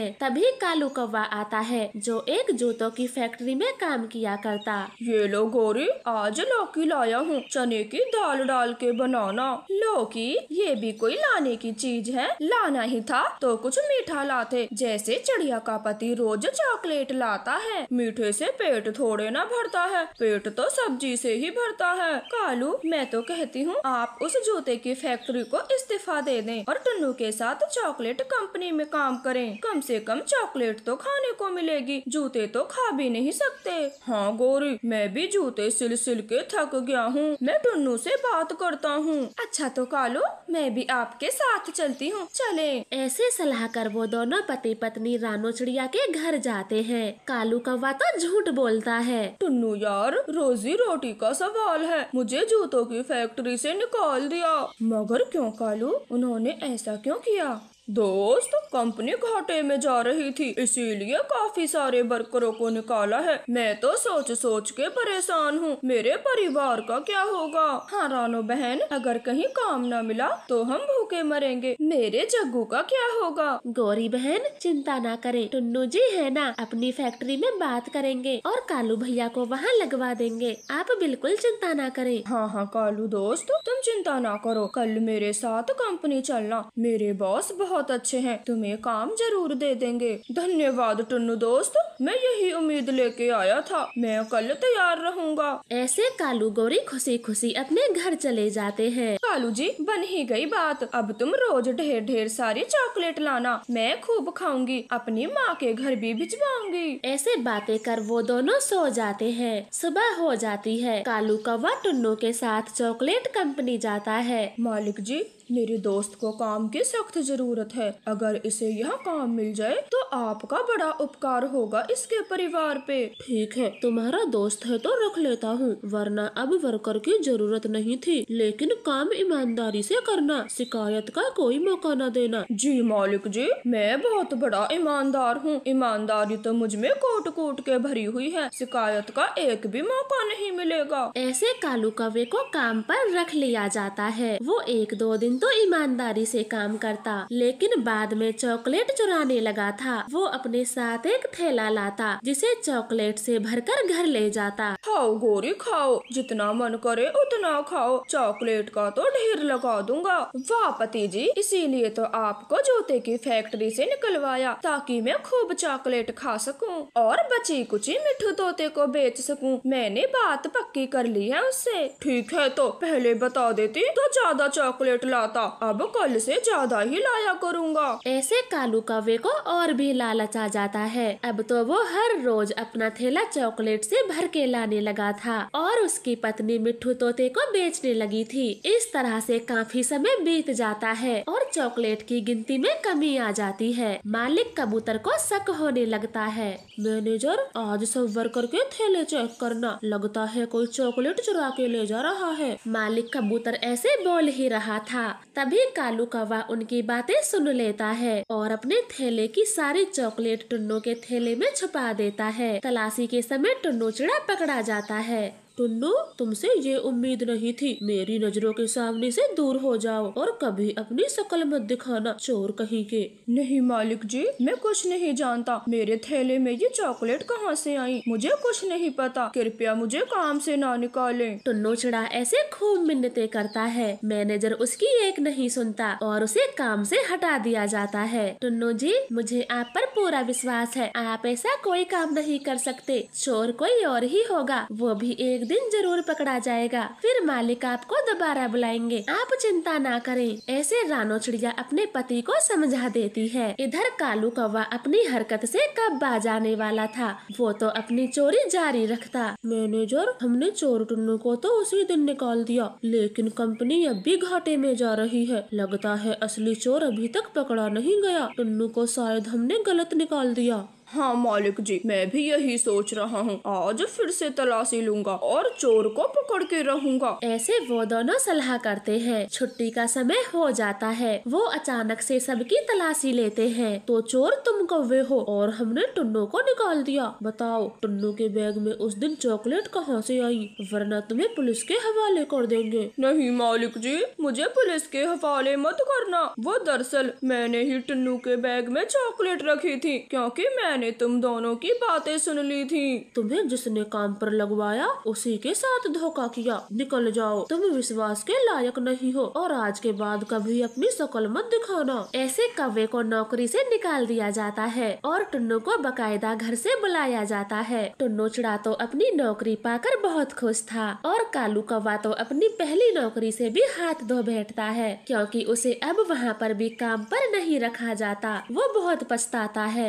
है तभी कालू कौवा आता है जो एक जूतों की फैक्ट्री में काम किया करता ये लो गोरी आज लौकी लाया हूँ चने की दाल डाल के बनाना लौकी ये भी कोई लाने की चीज है लाना ही था तो कुछ मीठा लाते जैसे चिड़िया का पति रोज चॉकलेट लाता है मीठे से पेट थोड़े ना भरता है पेट तो सब्जी से ही भरता है कालू मैं तो कहती हूँ आप उस जूते की फैक्ट्री को इस्तीफा दे दें और टन्नू के साथ चॉकलेट कंपनी में काम करें कम से से कम चॉकलेट तो खाने को मिलेगी जूते तो खा भी नहीं सकते हाँ गोरी मैं भी जूते सिल सिल के थक गया हूँ मैं टुन्नू से बात करता हूँ अच्छा तो कालो मैं भी आपके साथ चलती हूँ चले ऐसे सलाह कर वो दोनों पति पत्नी रानो चिड़िया के घर जाते हैं कालू कौवा तो झूठ बोलता है टुन्नू यार रोजी रोटी का सवाल है मुझे जूतों की फैक्ट्री से निकाल दिया मगर क्यों कालू उन्होंने ऐसा क्यों किया दोस्त कंपनी घाटे में जा रही थी इसीलिए काफी सारे वर्करों को निकाला है मैं तो सोच सोच के परेशान हूँ मेरे परिवार का क्या होगा हाँ रानो बहन अगर कहीं काम न मिला तो हम भूखे मरेंगे मेरे जग्गू का क्या होगा गौरी बहन चिंता ना करें टुन्नू जी है ना अपनी फैक्ट्री में बात करेंगे और कालू भैया को वहाँ लगवा देंगे आप बिल्कुल चिंता ना करे हाँ हाँ कालू दोस्त तुम चिंता ना करो कल मेरे साथ कंपनी चलना मेरे बॉस बहुत बहुत अच्छे हैं तुम्हें काम जरूर दे देंगे धन्यवाद टुन्नू दोस्त मैं यही उम्मीद लेके आया था मैं कल तैयार रहूँगा ऐसे कालू गोरी खुशी खुशी अपने घर चले जाते हैं कालू जी बन ही गई बात अब तुम रोज ढेर ढेर सारी चॉकलेट लाना मैं खूब खाऊंगी अपनी माँ के घर भी भिजवाऊंगी ऐसे बातें कर वो दोनों सो जाते हैं सुबह हो जाती है कालू कौवा टुन्नू के साथ चॉकलेट कंपनी जाता है मालिक जी मेरे दोस्त को काम की सख्त जरूरत है अगर इसे यह काम मिल जाए तो आपका बड़ा उपकार होगा इसके परिवार पे ठीक है तुम्हारा दोस्त है तो रख लेता हूँ वरना अब वर्कर की जरूरत नहीं थी लेकिन काम ईमानदारी से करना शिकायत का कोई मौका न देना जी मालिक जी मैं बहुत बड़ा ईमानदार हूँ ईमानदारी तो मुझ में कोट कोट के भरी हुई है शिकायत का एक भी मौका नहीं मिलेगा ऐसे कालू कवे को काम पर रख लिया जाता है वो एक दो दिन तो ईमानदारी से काम करता लेकिन बाद में चॉकलेट चुराने लगा था वो अपने साथ एक थैला लाता जिसे चॉकलेट से भरकर घर ले जाता खाओ गोरी खाओ जितना मन करे उतना खाओ चॉकलेट का तो ढेर लगा दूंगा वाह पति जी इसीलिए तो आपको जूते की फैक्ट्री से निकलवाया ताकि मैं खूब चॉकलेट खा सकूं और बची कुची मिठू तोते को बेच सकूं मैंने बात पक्की कर ली है उससे ठीक है तो पहले बता देती तो ज्यादा चॉकलेट ला था अब कल से ज्यादा ही लाया करूँगा ऐसे कालू कवे को और भी लालच आ जाता है अब तो वो हर रोज अपना थैला चॉकलेट से भर के लाने लगा था और उसकी पत्नी मिठू तोते को बेचने लगी थी इस तरह से काफी समय बीत जाता है और चॉकलेट की गिनती में कमी आ जाती है मालिक कबूतर को शक होने लगता है मैनेजर आज सब वर्कर के थैले चेक करना लगता है कोई चॉकलेट चुरा के ले जा रहा है मालिक कबूतर ऐसे बोल ही रहा था तभी कालू कौवा उनकी बातें सुन लेता है और अपने थैले की सारी चॉकलेट टुन्नो के थैले में छुपा देता है तलाशी के समय टुन्नो चिड़ा पकड़ा जाता है टुन्नू तुमसे ये उम्मीद नहीं थी मेरी नजरों के सामने से दूर हो जाओ और कभी अपनी शकल मत दिखाना चोर कहीं के नहीं मालिक जी मैं कुछ नहीं जानता मेरे थैले में ये चॉकलेट कहाँ से आई मुझे कुछ नहीं पता कृपया मुझे काम से ना निकाले टुन्नू चिड़ा ऐसे खूब मिन्नते करता है मैनेजर उसकी एक नहीं सुनता और उसे काम से हटा दिया जाता है टुन्नू जी मुझे आप पर पूरा विश्वास है आप ऐसा कोई काम नहीं कर सकते चोर कोई और ही होगा वो भी एक दिन जरूर पकड़ा जाएगा फिर मालिक आपको दोबारा बुलाएंगे आप चिंता ना करें ऐसे रानो चिड़िया अपने पति को समझा देती है इधर कालू कौवा अपनी हरकत से कब बाज आने वाला था वो तो अपनी चोरी जारी रखता मैनेजर हमने चोर टुन्नू को तो उसी दिन निकाल दिया लेकिन कंपनी अब भी घाटे में जा रही है लगता है असली चोर अभी तक पकड़ा नहीं गया टुन्नू को शायद हमने गलत निकाल दिया हाँ मालिक जी मैं भी यही सोच रहा हूँ आज फिर से तलाशी लूंगा और चोर को पकड़ के रहूंगा ऐसे वो दोनों सलाह करते हैं छुट्टी का समय हो जाता है वो अचानक से सबकी तलाशी लेते हैं तो चोर तुम कौवे हो और हमने टुन्नू को निकाल दिया बताओ टुन्नू के बैग में उस दिन चॉकलेट कहाँ से आई वरना तुम्हें पुलिस के हवाले कर देंगे नहीं मालिक जी मुझे पुलिस के हवाले मत करना वो दरअसल मैंने ही टुन्नू के बैग में चॉकलेट रखी थी क्योंकि मैंने मैंने तुम दोनों की बातें सुन ली थी तुम्हें जिसने काम पर लगवाया उसी के साथ धोखा किया निकल जाओ तुम विश्वास के लायक नहीं हो और आज के बाद कभी अपनी शकल मत दिखाना ऐसे कवे को नौकरी से निकाल दिया जाता है और टुन्नु को बकायदा घर से बुलाया जाता है टुन्नु चिड़ा तो अपनी नौकरी पाकर बहुत खुश था और कालू कौवा तो अपनी पहली नौकरी से भी हाथ धो बैठता है क्योंकि उसे अब वहाँ पर भी काम पर नहीं रखा जाता वो बहुत पछताता है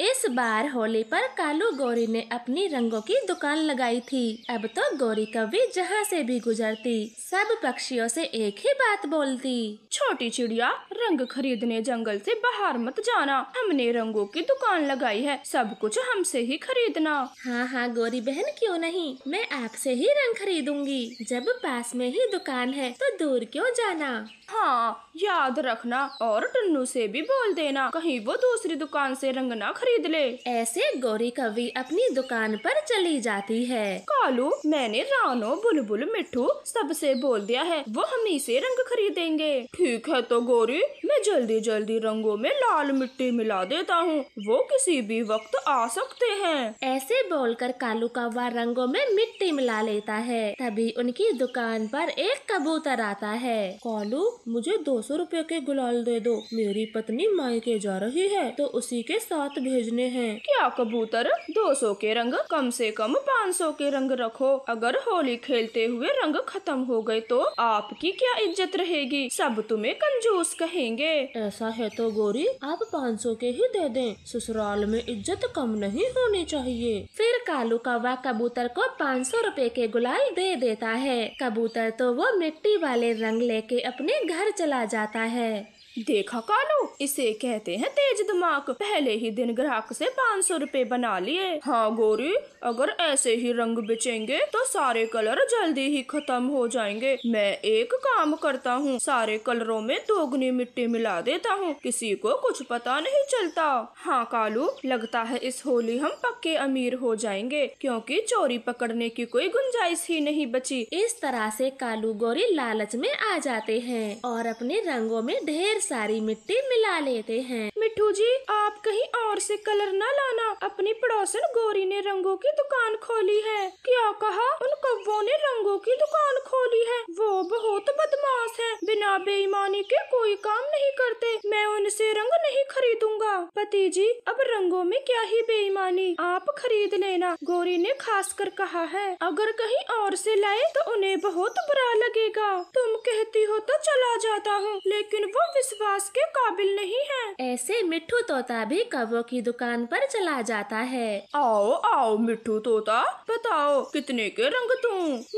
इस बार होली पर कालू गौरी ने अपनी रंगों की दुकान लगाई थी अब तो गौरी कवि जहाँ से भी गुजरती सब पक्षियों से एक ही बात बोलती छोटी चिड़िया रंग खरीदने जंगल से बाहर मत जाना हमने रंगों की दुकान लगाई है सब कुछ हमसे ही खरीदना हाँ हाँ गोरी बहन क्यों नहीं मैं आपसे ही रंग खरीदूंगी जब पास में ही दुकान है तो दूर क्यों जाना हाँ याद रखना और टन्नू से भी बोल देना कहीं वो दूसरी दुकान से रंग ना खरीद ले ऐसे गौरी कवि अपनी दुकान पर चली जाती है कालू मैंने रानो बुलबुल मिठू सबसे बोल दिया है वो हम ही से रंग खरीदेंगे ठीक है तो गोरी मैं जल्दी जल्दी रंगों में लाल मिट्टी मिला देता हूँ वो किसी भी वक्त आ सकते हैं ऐसे बोलकर कालू कौवा रंगों में मिट्टी मिला लेता है तभी उनकी दुकान पर एक कबूतर आता है कालू मुझे दो सौ रूपए के गुलाल दे दो मेरी पत्नी मायके जा रही है तो उसी के साथ भेजने हैं क्या कबूतर दो सौ के रंग कम से कम पाँच सौ के रंग रखो अगर होली खेलते हुए रंग खत्म हो गए तो आपकी क्या इज्जत रहेगी सब तुम तो तुम्हें कंजूस कहेंगे ऐसा है तो गोरी आप पाँच सौ के ही दे दें ससुराल में इज्जत कम नहीं होनी चाहिए फिर कालू कौवा कबूतर को पाँच सौ रूपए के गुलाल दे देता है कबूतर तो वो मिट्टी वाले रंग लेके अपने घर चला जाता है देखा कालू इसे कहते हैं तेज दिमाग पहले ही दिन ग्राहक से पाँच सौ रूपए बना लिए हाँ गोरी अगर ऐसे ही रंग बेचेंगे तो सारे कलर जल्दी ही खत्म हो जाएंगे मैं एक काम करता हूँ सारे कलरों में दोगुनी मिट्टी मिला देता हूँ किसी को कुछ पता नहीं चलता हाँ कालू लगता है इस होली हम पक्के अमीर हो जाएंगे क्योंकि चोरी पकड़ने की कोई गुंजाइश ही नहीं बची इस तरह से कालू गोरी लालच में आ जाते हैं और अपने रंगों में ढेर सारी मिट्टी मिला लेते हैं मिठू जी आप कहीं और से कलर न लाना अपनी पड़ोसन गोरी ने रंगों की दुकान खोली है क्या कहा उन कौ ने रंगों की दुकान खोली है वो बहुत बदमाश है बिना बेईमानी के कोई काम नहीं करते मैं उनसे रंग नहीं खरीदूंगा पति जी अब रंगों में क्या ही बेईमानी आप खरीद लेना गोरी ने खास कर कहा है अगर कहीं और से लाए तो उन्हें बहुत बुरा लगेगा तुम कहती हो तो चला जाता हूँ लेकिन वो विश्व विश्वास के काबिल नहीं है ऐसे मिट्टू तोता भी कबो की दुकान पर चला जाता है आओ आओ मिठू तोता बताओ कितने के रंग तू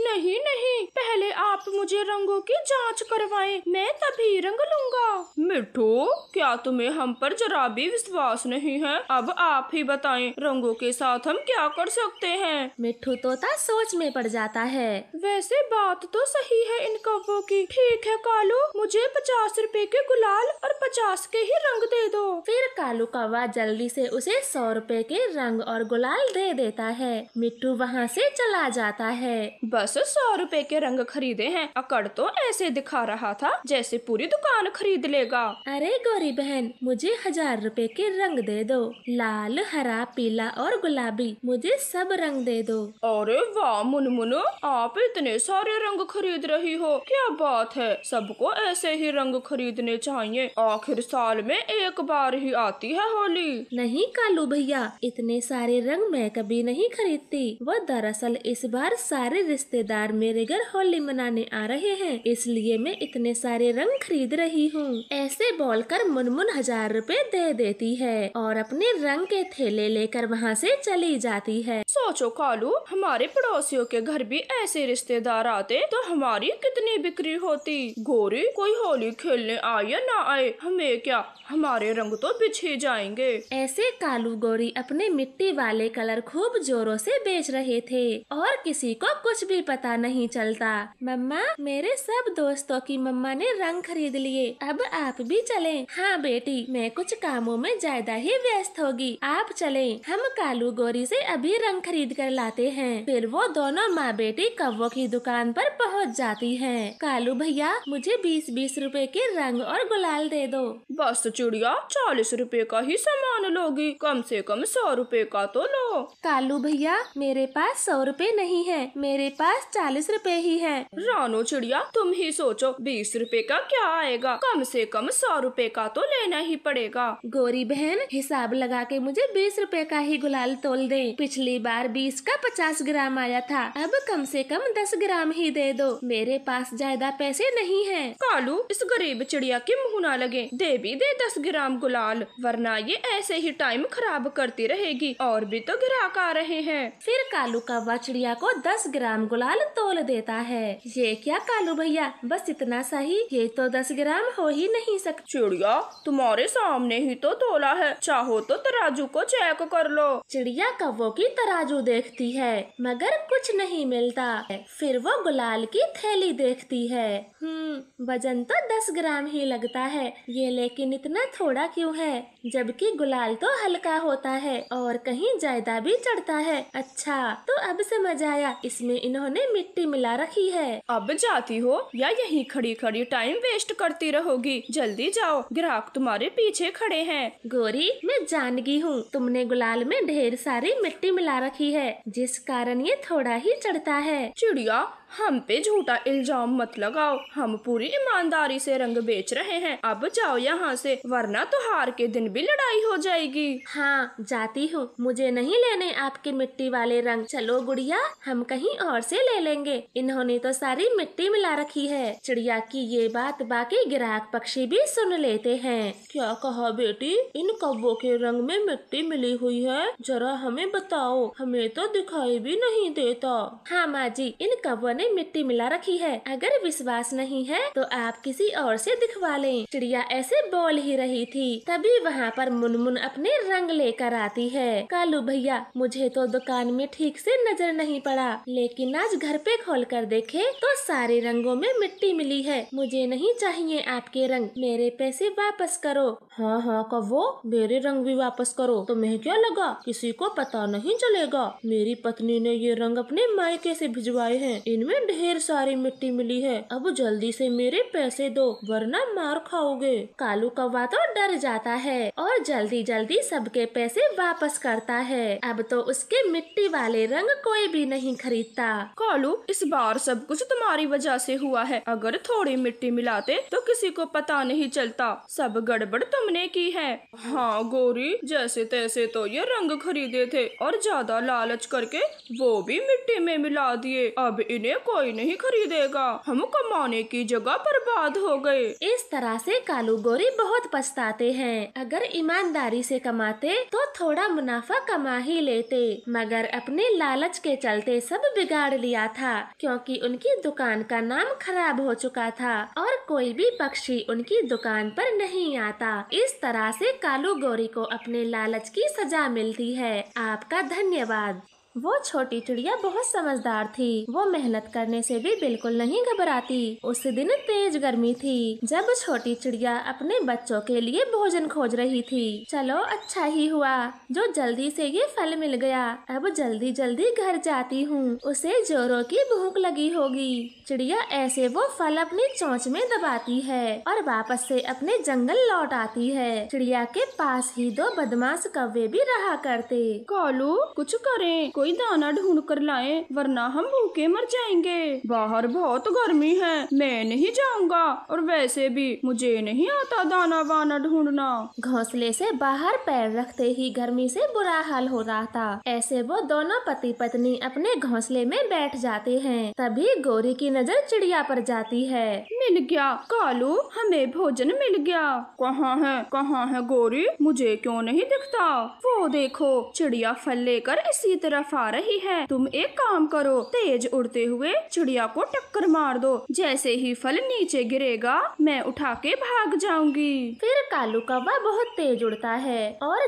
नहीं नहीं पहले आप मुझे रंगों की जांच करवाएं, मैं तभी रंग लूंगा मिट्टू क्या तुम्हें हम पर जरा भी विश्वास नहीं है अब आप ही बताएं रंगों के साथ हम क्या कर सकते हैं मिट्टू तोता सोच में पड़ जाता है वैसे बात तो सही है इन कबो की ठीक है कालू मुझे पचास रूपए के गुलाब लाल और पचास के ही रंग दे दो फिर कालू कौवा जल्दी से उसे सौ रुपए के रंग और गुलाल दे देता है मिट्टू वहाँ से चला जाता है बस सौ रुपए के रंग खरीदे हैं अकड़ तो ऐसे दिखा रहा था जैसे पूरी दुकान खरीद लेगा अरे गौरी बहन मुझे हजार रुपए के रंग दे दो लाल हरा पीला और गुलाबी मुझे सब रंग दे दो अरे वाह मुन आप इतने सारे रंग खरीद रही हो क्या बात है सबको ऐसे ही रंग खरीदने चाहिए आखिर साल में एक बार ही आती है होली नहीं कालू भैया इतने सारे रंग मैं कभी नहीं खरीदती वह दरअसल इस बार सारे रिश्तेदार मेरे घर होली मनाने आ रहे हैं इसलिए मैं इतने सारे रंग खरीद रही हूँ ऐसे बोल कर मुनमुन हजार रूपए दे देती है और अपने रंग के थैले लेकर वहाँ से चली जाती है सोचो कालू हमारे पड़ोसियों के घर भी ऐसे रिश्तेदार आते तो हमारी कितनी बिक्री होती गोरी कोई होली खेलने आई लिए न आए हमें क्या हमारे रंग तो बिछे जाएंगे ऐसे कालू गोरी अपने मिट्टी वाले कलर खूब जोरों से बेच रहे थे और किसी को कुछ भी पता नहीं चलता मम्मा मेरे सब दोस्तों की मम्मा ने रंग खरीद लिए अब आप भी चले हाँ बेटी मैं कुछ कामों में ज्यादा ही व्यस्त होगी आप चले हम कालू गोरी से अभी रंग खरीद कर लाते हैं फिर वो दोनों माँ बेटी कव्वों की दुकान पर पहुँच जाती है कालू भैया मुझे बीस बीस रूपए के रंग और गुलाल दे दो बस चिड़िया चालीस रुपए का ही सामान लोगी कम से कम सौ रुपए का तो लो कालू भैया मेरे पास सौ रुपए नहीं है मेरे पास चालीस रुपए ही है रानो चिड़िया तुम ही सोचो बीस रुपए का क्या आएगा कम से कम सौ रुपए का तो लेना ही पड़ेगा गोरी बहन हिसाब लगा के मुझे बीस रुपए का ही गुलाल तोल दे पिछली बार बीस का पचास ग्राम आया था अब कम से कम दस ग्राम ही दे दो मेरे पास ज्यादा पैसे नहीं है कालू इस गरीब चिड़िया की मुंह होना लगे दे भी दे दस ग्राम गुलाल वरना ये ऐसे ही टाइम खराब करती रहेगी और भी तो ग्राहक आ रहे हैं फिर कालू कौवा चिड़िया को दस ग्राम गुलाल तोल देता है ये क्या कालू भैया बस इतना सही ये तो दस ग्राम हो ही नहीं सकती चिड़िया तुम्हारे सामने ही तो तोला है चाहो तो तराजू को चेक कर लो चिड़िया कवो की तराजू देखती है मगर कुछ नहीं मिलता फिर वो गुलाल की थैली देखती है हम्म वजन तो दस ग्राम ही लग लगता है ये लेकिन इतना थोड़ा क्यों है जबकि गुलाल तो हल्का होता है और कहीं ज्यादा भी चढ़ता है अच्छा तो अब समझ आया इसमें इन्होंने मिट्टी मिला रखी है अब जाती हो या यहीं खड़ी खड़ी टाइम वेस्ट करती रहोगी जल्दी जाओ ग्राहक तुम्हारे पीछे खड़े हैं गोरी मैं जानगी हूँ तुमने गुलाल में ढेर सारी मिट्टी मिला रखी है जिस कारण ये थोड़ा ही चढ़ता है चिड़िया हम पे झूठा इल्जाम मत लगाओ हम पूरी ईमानदारी से रंग बेच रहे हैं अब जाओ यहाँ से वरना तो हार के दिन भी लड़ाई हो जाएगी हाँ जाती हूँ मुझे नहीं लेने आपके मिट्टी वाले रंग चलो गुड़िया हम कहीं और से ले लेंगे इन्होंने तो सारी मिट्टी मिला रखी है चिड़िया की ये बात बाकी ग्राहक पक्षी भी सुन लेते हैं क्या कहा बेटी इन कब्बों के रंग में मिट्टी मिली हुई है जरा हमें बताओ हमें तो दिखाई भी नहीं देता हाँ माँ जी इन कब्बों ने मिट्टी मिला रखी है अगर विश्वास नहीं है तो आप किसी और से दिखवा लें चिड़िया ऐसे बोल ही रही थी तभी वहाँ पर मुनमुन अपने रंग लेकर आती है कालू भैया मुझे तो दुकान में ठीक से नजर नहीं पड़ा लेकिन आज घर पे खोल कर देखे तो सारे रंगों में मिट्टी मिली है मुझे नहीं चाहिए आपके रंग मेरे पैसे वापस करो हाँ हाँ कवो मेरे रंग भी वापस करो तुम्हें क्या लगा किसी को पता नहीं चलेगा मेरी पत्नी ने ये रंग अपने मायके से भिजवाए हैं इनमें में ढेर सारी मिट्टी मिली है अब जल्दी से मेरे पैसे दो वरना मार खाओगे कालू कौवा तो डर जाता है और जल्दी जल्दी सबके पैसे वापस करता है अब तो उसके मिट्टी वाले रंग कोई भी नहीं खरीदता कालू इस बार सब कुछ तुम्हारी वजह से हुआ है अगर थोड़ी मिट्टी मिलाते तो किसी को पता नहीं चलता सब गड़बड़ तुमने की है हाँ गोरी जैसे तैसे तो ये रंग खरीदे थे और ज्यादा लालच करके वो भी मिट्टी में मिला दिए अब इन्हें कोई नहीं खरीदेगा हम कमाने की जगह बर्बाद हो गए इस तरह से कालू गोरी बहुत पछताते हैं अगर ईमानदारी से कमाते तो थोड़ा मुनाफा कमा ही लेते मगर अपने लालच के चलते सब बिगाड़ लिया था क्योंकि उनकी दुकान का नाम खराब हो चुका था और कोई भी पक्षी उनकी दुकान पर नहीं आता इस तरह से कालू गोरी को अपने लालच की सजा मिलती है आपका धन्यवाद वो छोटी चिड़िया बहुत समझदार थी वो मेहनत करने से भी बिल्कुल नहीं घबराती उस दिन तेज गर्मी थी जब छोटी चिड़िया अपने बच्चों के लिए भोजन खोज रही थी चलो अच्छा ही हुआ जो जल्दी से ये फल मिल गया अब जल्दी जल्दी घर जाती हूँ उसे जोरों की भूख लगी होगी चिड़िया ऐसे वो फल अपनी चोंच में दबाती है और वापस से अपने जंगल लौट आती है चिड़िया के पास ही दो बदमाश कव्वे भी रहा करते कॉलू कुछ करे कोई कोई दाना ढूंढ कर लाए वरना हम भूखे मर जाएंगे बाहर बहुत गर्मी है मैं नहीं जाऊंगा और वैसे भी मुझे नहीं आता दाना वाना ढूंढना घोंसले से बाहर पैर रखते ही गर्मी से बुरा हाल हो रहा था ऐसे वो दोनों पति पत्नी अपने घोंसले में बैठ जाते हैं तभी गोरी की नजर चिड़िया पर जाती है मिल गया कालू हमें भोजन मिल गया कहाँ है कहाँ है गोरी मुझे क्यों नहीं दिखता वो देखो चिड़िया फल लेकर इसी तरफ खा रही है तुम एक काम करो तेज उड़ते हुए चिड़िया को टक्कर मार दो जैसे ही फल नीचे गिरेगा मैं उठा के भाग जाऊंगी फिर कालू कौवा बहुत तेज उड़ता है और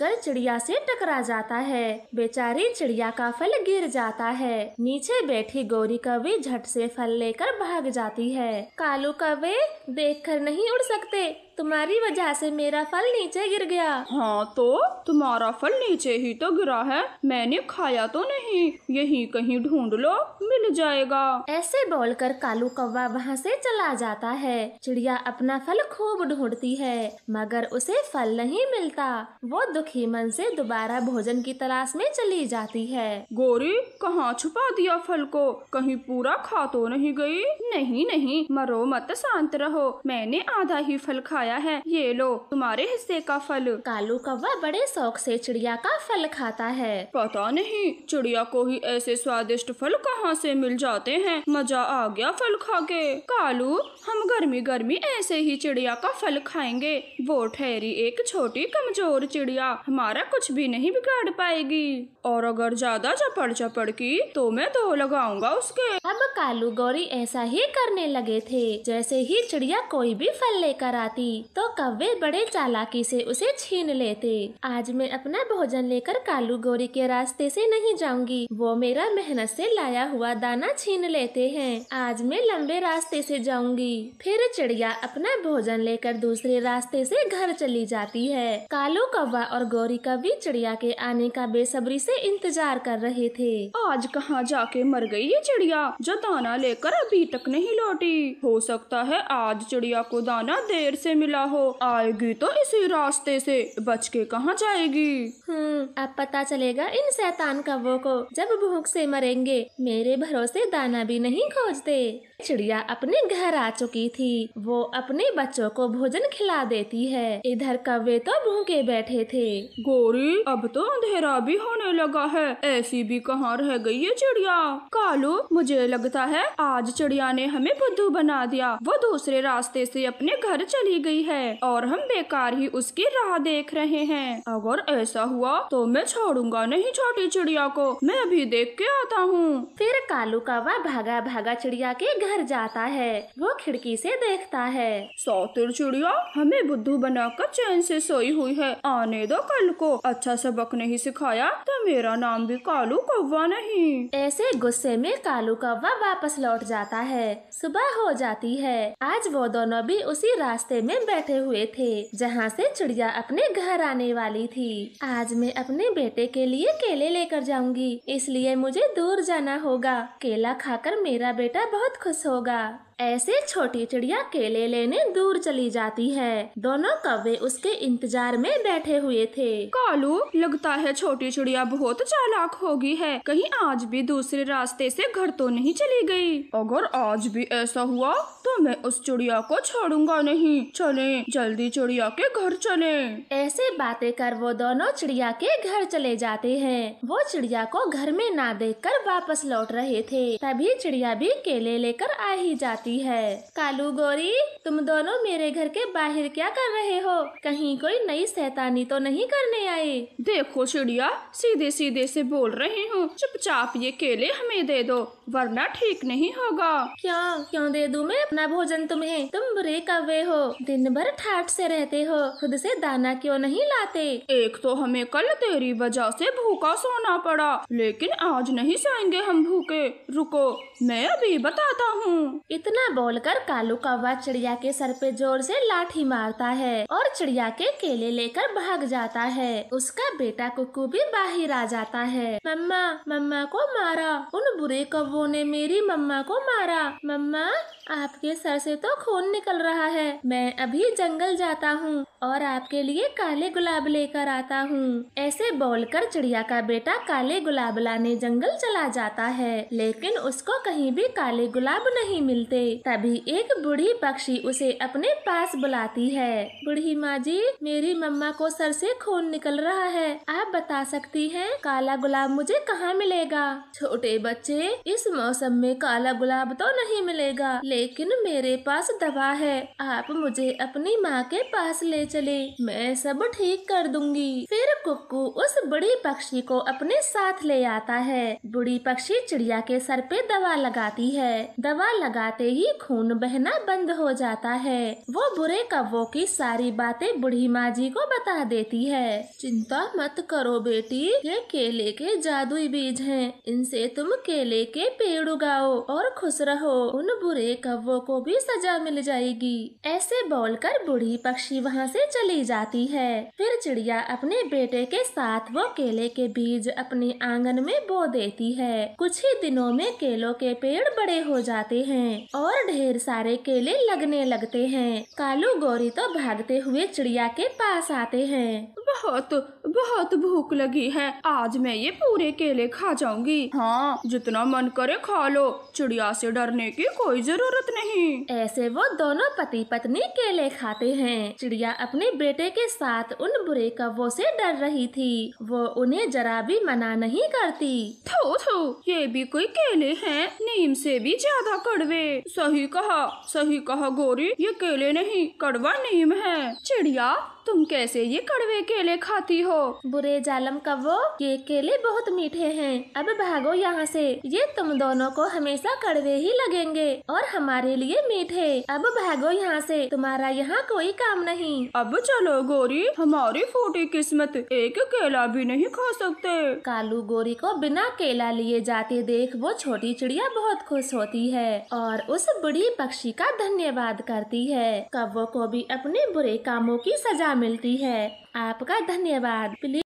कर चिड़िया से टकरा जाता है बेचारी चिड़िया का फल गिर जाता है नीचे बैठी गौरी कौवे झट से फल लेकर भाग जाती है कालू कौवे कर नहीं उड़ सकते तुम्हारी वजह से मेरा फल नीचे गिर गया हाँ तो तुम्हारा फल नीचे ही तो गिरा है मैंने खाया तो नहीं यही कहीं ढूंढ लो मिल जाएगा ऐसे बोलकर कालू कौवा वहाँ से चला जाता है चिड़िया अपना फल खूब ढूंढती है मगर उसे फल नहीं मिलता वो दुखी मन से दोबारा भोजन की तलाश में चली जाती है गोरी कहाँ छुपा दिया फल को कहीं पूरा खा तो नहीं गई नहीं नहीं मरो मत शांत रहो मैंने आधा ही फल खाया आया है ये लो तुम्हारे हिस्से का फल कालू कौवा बड़े शौक से चिड़िया का फल खाता है पता नहीं चिड़िया को ही ऐसे स्वादिष्ट फल कहाँ से मिल जाते हैं मजा आ गया फल खा के कालू हम गर्मी गर्मी ऐसे ही चिड़िया का फल खाएंगे वो ठहरी एक छोटी कमजोर चिड़िया हमारा कुछ भी नहीं बिगाड़ पाएगी और अगर ज्यादा चपड़ चपड़ की तो मैं दो तो लगाऊंगा उसके अब कालू गौरी ऐसा ही करने लगे थे जैसे ही चिड़िया कोई भी फल लेकर आती तो कव्वे बड़े चालाकी से उसे छीन लेते आज मैं अपना भोजन लेकर कालू गौरी के रास्ते से नहीं जाऊंगी वो मेरा मेहनत से लाया हुआ दाना छीन लेते हैं आज मैं लंबे रास्ते से जाऊंगी फिर चिड़िया अपना भोजन लेकर दूसरे रास्ते से घर चली जाती है कालू कौवा और गौरी कव्वी चिड़िया के आने का बेसब्री से से इंतजार कर रहे थे आज कहाँ जाके मर गई ये चिड़िया जो दाना लेकर अभी तक नहीं लौटी हो सकता है आज चिड़िया को दाना देर से मिला हो आएगी तो इसी रास्ते से बच के कहाँ जाएगी हम्म, अब पता चलेगा इन शैतान कव्वों को जब भूख से मरेंगे मेरे भरोसे दाना भी नहीं खोजते चिड़िया अपने घर आ चुकी थी वो अपने बच्चों को भोजन खिला देती है इधर कवे तो भूखे बैठे थे गोरी अब तो अंधेरा भी होने लगा है ऐसी भी कहाँ रह गई है चिड़िया कालू मुझे लगता है आज चिड़िया ने हमें बुद्धू बना दिया वो दूसरे रास्ते से अपने घर चली गई है और हम बेकार ही उसकी राह देख रहे हैं अगर ऐसा हुआ तो मैं छोड़ूंगा नहीं छोटी चिड़िया को मैं अभी देख के आता हूँ फिर कालू कावा भागा भागा चिड़िया के घर जाता है वो खिड़की से देखता है सौतिर चिड़िया हमें बुद्धू बनाकर चैन से सोई हुई है आने दो कल को अच्छा सबक नहीं सिखाया तो मेरा नाम भी कालू कौवा नहीं ऐसे गुस्से में कालू कौवा वापस लौट जाता है सुबह हो जाती है आज वो दोनों भी उसी रास्ते में बैठे हुए थे जहाँ से चिड़िया अपने घर आने वाली थी आज मैं अपने बेटे के लिए केले लेकर जाऊंगी इसलिए मुझे दूर जाना होगा केला खाकर मेरा बेटा बहुत खुश खुश होगा ऐसे छोटी चिड़िया केले लेने दूर चली जाती है दोनों कौवे उसके इंतजार में बैठे हुए थे कालू लगता है छोटी चिड़िया बहुत चालाक होगी है कहीं आज भी दूसरे रास्ते से घर तो नहीं चली गई अगर आज भी ऐसा हुआ तो मैं उस चिड़िया को छोड़ूंगा नहीं चले जल्दी चिड़िया के घर चले ऐसे बातें कर वो दोनों चिड़िया के घर चले जाते हैं वो चिड़िया को घर में ना देख कर वापस लौट रहे थे तभी चिड़िया भी केले लेकर आ ही जाती जाती है कालू गोरी तुम दोनों मेरे घर के बाहर क्या कर रहे हो कहीं कोई नई सैतानी तो नहीं करने आए देखो चिड़िया सीधे सीधे से बोल रही हूँ चुपचाप ये केले हमें दे दो वरना ठीक नहीं होगा क्या क्यों दे दू मैं अपना भोजन तुम्हें तुम बुरे कवे हो दिन भर ठाट से रहते हो खुद से दाना क्यों नहीं लाते एक तो हमें कल तेरी वजह से भूखा सोना पड़ा लेकिन आज नहीं सोएंगे हम भूखे रुको मैं अभी बताता हूँ इतना इतना बोलकर कालू कौवा चिड़िया के सर पे जोर से लाठी मारता है और चिड़िया के केले लेकर भाग जाता है उसका बेटा कुकू भी बाहर आ जाता है मम्मा मम्मा को मारा उन बुरे कौ ने मेरी मम्मा को मारा मम्मा आपके सर से तो खून निकल रहा है मैं अभी जंगल जाता हूँ और आपके लिए काले गुलाब लेकर आता हूँ ऐसे बोलकर चिड़िया का बेटा काले गुलाब लाने जंगल चला जाता है लेकिन उसको कहीं भी काले गुलाब नहीं मिलते तभी एक बूढ़ी पक्षी उसे अपने पास बुलाती है बूढ़ी माँ जी मेरी मम्मा को सर से खून निकल रहा है आप बता सकती हैं काला गुलाब मुझे कहाँ मिलेगा छोटे बच्चे इस मौसम में काला गुलाब तो नहीं मिलेगा लेकिन मेरे पास दवा है आप मुझे अपनी माँ के पास ले चले मैं सब ठीक कर दूंगी फिर कुक्कू उस बूढ़ी पक्षी को अपने साथ ले आता है बूढ़ी पक्षी चिड़िया के सर पे दवा लगाती है दवा लगाते ही खून बहना बंद हो जाता है वो बुरे कव्वो की सारी बातें बूढ़ी माँ जी को बता देती है चिंता मत करो बेटी ये केले के जादुई बीज हैं इनसे तुम केले के पेड़ उगाओ और खुश रहो उन बुरे कव्वों को भी सजा मिल जाएगी ऐसे बोलकर बूढ़ी पक्षी वहाँ से चली जाती है फिर चिड़िया अपने बेटे के साथ वो केले के बीज अपने आंगन में बो देती है कुछ ही दिनों में केलों के पेड़ बड़े हो जाते हैं और और ढेर सारे केले लगने लगते हैं कालू गौरी तो भागते हुए चिड़िया के पास आते हैं बहुत बहुत भूख लगी है आज मैं ये पूरे केले खा जाऊंगी हाँ जितना मन करे खा लो चिड़िया से डरने की कोई जरूरत नहीं ऐसे वो दोनों पति पत्नी केले खाते हैं चिड़िया अपने बेटे के साथ उन बुरे कव्वों से डर रही थी वो उन्हें जरा भी मना नहीं करती थो थो ये भी कोई केले हैं नीम से भी ज्यादा कड़वे सही कहा सही कहा गोरी ये केले नहीं कड़वा नीम है चिड़िया तुम कैसे ये कड़वे केले खाती हो बुरे जालम कव्वो ये केले बहुत मीठे हैं अब भागो यहाँ से ये तुम दोनों को हमेशा कड़वे ही लगेंगे और हमारे लिए मीठे अब भागो यहाँ से तुम्हारा यहाँ कोई काम नहीं अब चलो गोरी हमारी फूटी किस्मत एक केला भी नहीं खा सकते कालू गोरी को बिना केला लिए जाते देख वो छोटी चिड़िया बहुत खुश होती है और उस बड़ी पक्षी का धन्यवाद करती है कव्वो को भी अपने बुरे कामों की सजा मिलती है आपका धन्यवाद प्लीज